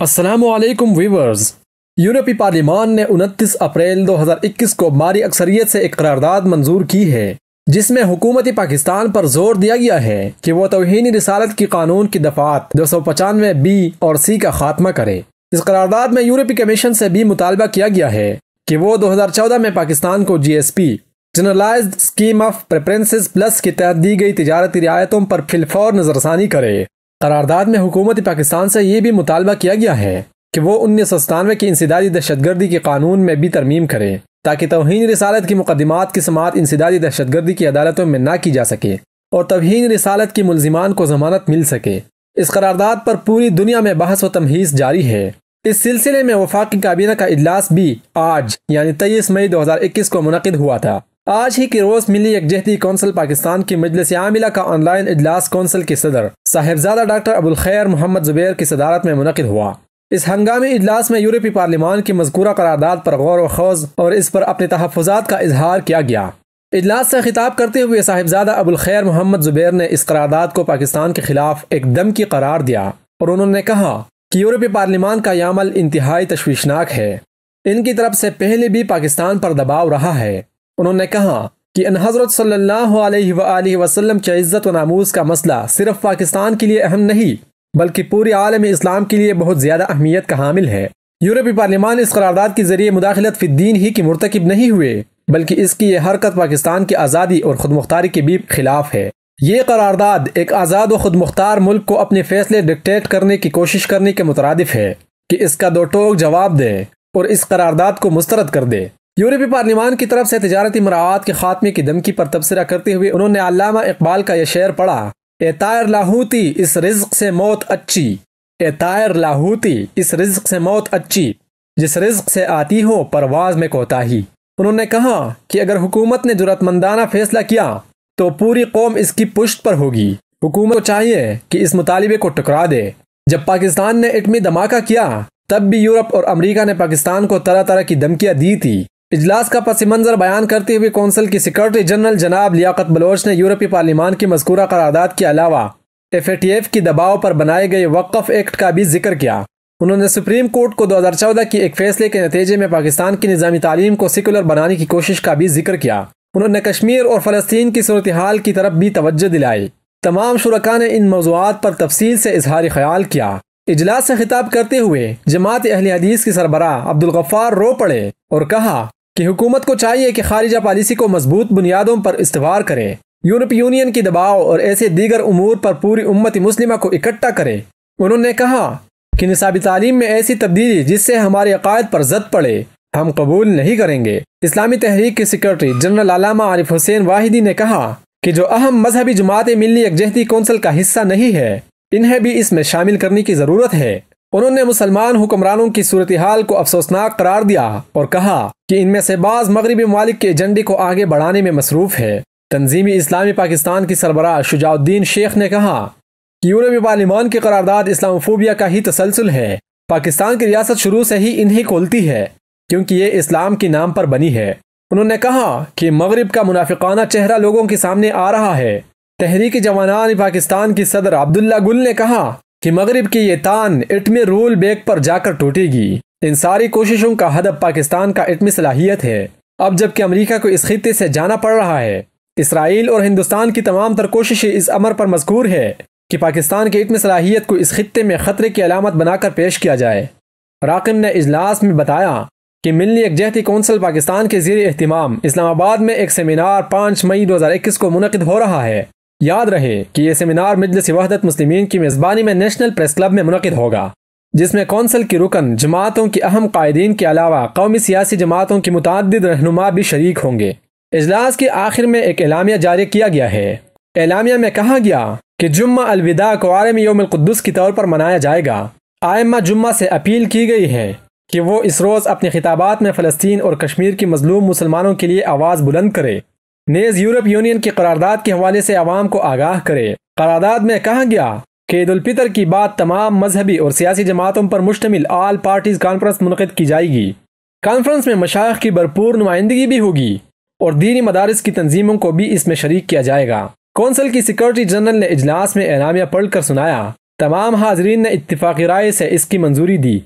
Aslam viewers यूरोपी पार्लियामान ने 29 अप्रैल 2021 को मारी अक्सरियत से एक करारदाद मंजूर की है जिसमें हुकूमती पाकिस्तान पर जोर दिया गया है कि वह तोहनी रिसालत की कानून की दफात दो सौ पचानवे बी और सी का खात्मा करे इस करारदाद में यूरोपी कमीशन से भी मुतालबा किया गया है कि वो 2014 में पाकिस्तान को G S P generalized scheme of preferences plus के तहत दी गई तजारती रियायतों पर फिलफौर नजरसानी करे करारदाद में हुकूमत पाकिस्तान से यह भी मुतालबा किया गया है कि वो उन्नीस सौ सतानवे के इंसदादी दहशतगर्दी के कानून में भी तरमीम करे ताकि तोहन रसालत की मुकदमात की समात इंसदादी दहशतगर्दी की अदालतों में ना की जा सके और तोहन रसालत की मुलजिमान को जमानत मिल सके इस करारदाद पर पूरी दुनिया में बहस व तमहीज़ जारी है इस सिलसिले में वफाकी काबीना का इजलास भी आज यानी तेईस मई दो हजार इक्कीस को मुनद हुआ था आज ही के रोज मिली यकजहती कौंसिल पाकिस्तान की मजलिस आमिला का ऑनलाइन इजलास कौंसिल के सदर साहेबजादा डॉक्टर अबुल खैर मोहम्मद जुबैर की सदारत में मुनद हुआ इस हंगामी इजलास में यूरोपी पार्लिमान की मजकूरा करारदाद पर गौर वोज और इस पर अपने तहफात का इजहार किया गया इजलास से खिताब करते हुए साहिबजादा अबुल खैर मोहम्मद जुबैर ने इस करारदादा को पाकिस्तान के खिलाफ एक दम की करार दिया और उन्होंने कहा कि यूरोपीय पार्लिमान का यह अमल इंतहाई तशवीशनाक है इनकी तरफ से पहले भी पाकिस्तान पर दबाव रहा है उन्होंने कहा कि अन हज़रत सल्लाम की इज़्ज़त व नामूज़ का मसला सिर्फ पाकिस्तान के लिए अहम नहीं बल्कि पूरे आलम इस्लाम के लिए बहुत ज़्यादा अहमियत का हामिल है यूरोपी पार्लियमान इस करारदाद के जरिए मुदाखलत फ़िद्दीन ही की मरतकब नहीं हुए बल्कि इसकी ये हरकत पाकिस्तान की आज़ादी और खुद मुख्तारी के भी खिलाफ है ये करारदाद एक आज़ाद व खुद मुख्तार मुल्क को अपने फैसले डिक्टेट करने की कोशिश करने के मुतरद है कि इसका दो टोक जवाब दें और इस करारदाद को मुस्तरद कर दें यूरोपी पार्लिमान की तरफ से तजारती मरात के खात्मे की धमकी पर तबसरा करते हुए उन्होंने अलामा इकबाल का यह शेर पढ़ा ए तायर लाहूती इस रिज्क से मौत अच्छी ए तायर लाहूती इस रिज्क से मौत अच्छी जिस रिज्क से आती हो परवाज में कोताही उन्होंने कहा कि अगर हुकूमत ने जरूरतमंदाना फैसला किया तो पूरी कौम इसकी पुष्ट पर होगी हुकूमत को चाहिए कि इस मुतालबे को टुकरा दे जब पाकिस्तान ने इटमी धमाका किया तब भी यूरोप और अमरीका ने पाकिस्तान को तरह तरह की धमकियाँ दी थी इजलास का पस मंजर बयान करते हुए कौंसिल की सिक्योरिटी जनरल जनाब लियाकत बलोच ने यूरोपीय पार्लिमान की मजकूरा करारदाद के अलावा एफ ए टी एफ की दबाव पर बनाए गए वक्फ एक्ट का भी जिक्र किया उन्होंने सुप्रीम कोर्ट को दो हज़ार चौदह के एक फैसले के नतीजे में पाकिस्तान की निज़ामी तालीम को सेकुलर बनाने की कोशिश का भी जिक्र किया उन्होंने कश्मीर और फलस्तीन की सूरत हाल की तरफ भी तवज्जो दिलाई तमाम शुरा ने इन मौजूद पर तफसील से इजहार ख्याल किया इजलास से खिताब करते हुए जमात अहल हदीस की सरबराह अब्दुल गफ्फार रो पड़े और कहा कि हुकूमत को चाहिए कि खारिजा पॉलिसी को मजबूत बुनियादों पर इस्तवार करे यूरोपीय यूनियन की दबाव और ऐसे दीगर उमूर पर पूरी उम्मत मुस्लिमा को इकट्ठा करे उन्होंने कहा कि निसाबी तालीम में ऐसी तब्दीली जिससे हमारे अकायद पर जद पड़े हम कबूल नहीं करेंगे इस्लामी तहरीक के सेक्रेटरी जनरल अलामा आरिफ हुसैन वाहिदी ने कहा कि जो अहम मजहबी जमात मिली यकजहती कौंसल का हिस्सा नहीं है इन्हें भी इसमें शामिल करने की ज़रूरत है उन्होंने मुसलमान हुक्मरानों की सूरत हाल को अफसोसनाक करार दिया और कहा कि इनमें से बाज मगरबी ममालिक के एजेंडे को आगे बढ़ाने में मसरूफ है तंजीमी इस्लामी पाकिस्तान की सरबरा शुजाउद्दीन शेख ने कहा कि यूरोपी पार्लिमान की करारदाद इस्लामोफोबिया का ही तसलसल है पाकिस्तान की रियासत शुरू से ही इन्हें खोलती है क्योंकि ये इस्लाम के नाम पर बनी है उन्होंने कहा कि मगरब का मुनाफिकाना चेहरा लोगों के सामने आ रहा है तहरीक जवान पाकिस्तान की सदर अब्दुल्ला गुल ने कहा कि मगरब की ये तान इटमी रूल बेग पर जाकर टूटेगी इन सारी कोशिशों का हदब पाकिस्तान का इटमी सलाहियत है अब जबकि अमरीका को इस खत्े से जाना पड़ रहा है इसराइल और हिंदुस्तान की तमाम तर कोशिशें इस अमर पर मजकूर है कि पाकिस्तान की इटमी सलाहियत को इस खत्े में ख़तरे की अलामत बनाकर पेश किया जाए राकिम ने इजलास में बताया कि मिलनी यकजहती कौंसल पाकिस्तान के जेर अहतमाम इस्लामाबाद में एक सेमिनार पाँच मई दो हज़ार इक्कीस को मुनद हो रहा है याद रहे कि ये सेमिनार मजलिस वहदत मुस्लिम की मेज़बानी में नेशनल प्रेस क्लब में मुनद होगा जिसमें कौंसल की रुकन जमातों की अहम कायदीन के अलावा कौमी सियासी जमातों की मुतद रहनुमा भी शरीक होंगे इजलास के आखिर में एक एलामिया जारी किया गया है एलामिया में कहा गया कि जुम्मा अलविदा को में योमकुद्दस के तौर पर मनाया जाएगा आयमा जुम्मा से अपील की गई है कि वो इस रोज़ अपने खिताबात में फ़लस्तीन और कश्मीर के मजलूम मुसलमानों के लिए आवाज़ बुलंद करे नेज यूरोप यूनियन की करारदाद के हवाले से आवाम को आगाह करे करारदाद में कहा गया कि ईदालफितर की बात तमाम मजहबी और सियासी जमातों पर मुश्तमिल आल पार्टीज कॉन्फ्रेंस मुनद की जाएगी कॉन्फ्रेंस में मशाख की भरपूर नुमाइंदगी भी होगी और दीनी मदारस की तंजीमों को भी इसमें शरीक किया जाएगा कौंसिल की सिक्योरिटी जनरल ने इजलास में एनामिया पढ़कर सुनाया तमाम हाजरीन ने इतफाक़ी राय से इसकी मंजूरी दी